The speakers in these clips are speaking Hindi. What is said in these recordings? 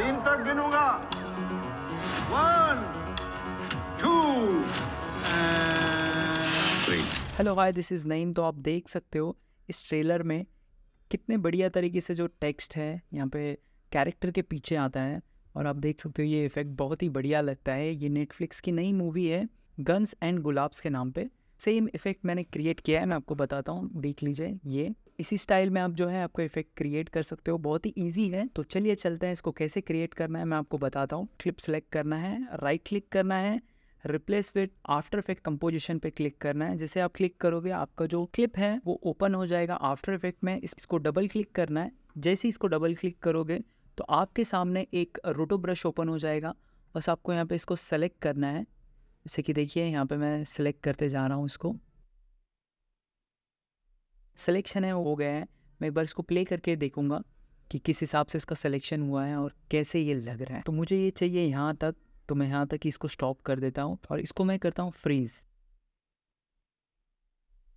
तीन तक गिनूंगा one two hello hi this is Naeem तो आप देख सकते हो इस ट्रेलर में कितने बढ़िया तरीके से जो टेक्स्ट है यहाँ पे कैरेक्टर के पीछे आता है और आप देख सकते हो ये इफ़ेक्ट बहुत ही बढ़िया लगता है ये नेटफ्लिक्स की नई मूवी है गन्स एंड गुलाब्स के नाम पे सेम इफ़ेक्ट मैंने क्रिएट किया है मैं आपको बताता हूँ देख लीजिए ये इसी स्टाइल में आप जो है आपको इफेक्ट क्रिएट कर सकते हो बहुत ही ईजी है तो चलिए चलते हैं इसको कैसे क्रिएट करना है मैं आपको बताता हूँ क्लिप सेलेक्ट करना है राइट क्लिक करना है replace with after effect composition पे क्लिक करना है जैसे आप क्लिक करोगे आपका जो क्लिप है वो ओपन हो जाएगा आफ्टर इफेक्ट में इसको डबल क्लिक करना है जैसे इसको डबल क्लिक करोगे तो आपके सामने एक रोटो ब्रश ओपन हो जाएगा बस आपको यहाँ पे इसको सेलेक्ट करना है जैसे कि देखिए यहाँ पे मैं सेलेक्ट करते जा रहा हूँ इसको सिलेक्शन है वो हो गया है मैं एक बार इसको प्ले करके देखूंगा कि किस हिसाब से इसका सिलेक्शन हुआ है और कैसे ये लग रहा है तो मुझे ये चाहिए यहाँ तक तो मैं यहाँ तक इसको स्टॉप कर देता हूँ और इसको मैं करता हूँ फ्रीज़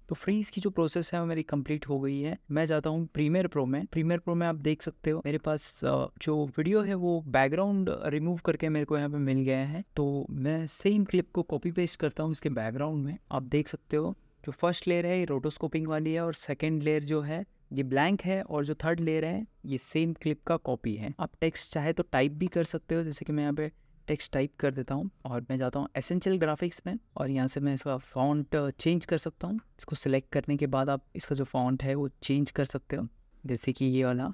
तो फ्रीज की जो प्रोसेस है वो मेरी कंप्लीट हो गई है मैं जाता हूँ प्रीमियर प्रो में प्रीमियर प्रो में आप देख सकते हो मेरे पास जो वीडियो है वो बैकग्राउंड रिमूव करके मेरे को यहाँ पे मिल गया है तो मैं सेम क्लिप को कॉपी पेस्ट करता हूँ इसके बैकग्राउंड में आप देख सकते हो जो फर्स्ट लेयर है ये रोटोस्कोपिंग वाली है और सेकेंड लेयर जो है ये ब्लैंक है और जो थर्ड लेयर है ये सेम क्लिप का कॉपी है आप टेक्स्ट चाहे तो टाइप भी कर सकते हो जैसे कि मैं यहाँ पे टेक्स्ट टाइप कर देता हूँ और मैं जाता हूँ एसेंशियल ग्राफिक्स में और यहाँ से मैं इसका फॉन्ट चेंज uh, कर सकता हूँ इसको सिलेक्ट करने के बाद आप इसका जो फॉन्ट है वो चेंज कर सकते हो जैसे कि ये वाला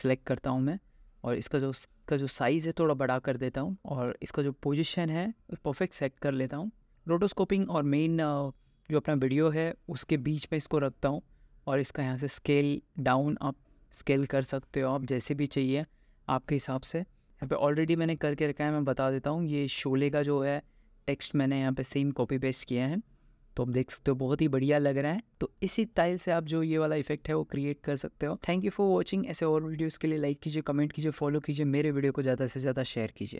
सिलेक्ट करता हूँ मैं और इसका जो इसका जो साइज़ है थोड़ा बड़ा कर देता हूँ और इसका जो पोजिशन है परफेक्ट सेट कर लेता हूँ रोटोस्कोपिंग और मेन जो अपना वीडियो है उसके बीच में इसको रखता हूँ और इसका यहाँ से स्केल डाउन आप स्केल कर सकते हो आप जैसे भी चाहिए आपके हिसाब से यहाँ पे ऑलरेडी मैंने करके रखा है मैं बता देता हूँ ये शोले का जो है टेक्स्ट मैंने यहाँ पे सेम कॉपी पेस्ट किया है तो आप देख सकते हो बहुत ही बढ़िया लग रहा है तो इसी टाइल से आप जो ये वाला इफेक्ट है वो क्रिएट कर सकते हो थैंक यू फॉर वॉचिंग ऐसे और वीडियोज़ के लिए लाइक कीजिए कमेंट कीजिए फॉलो कीजिए मेरे वीडियो को ज़्यादा से ज़्यादा शेयर कीजिए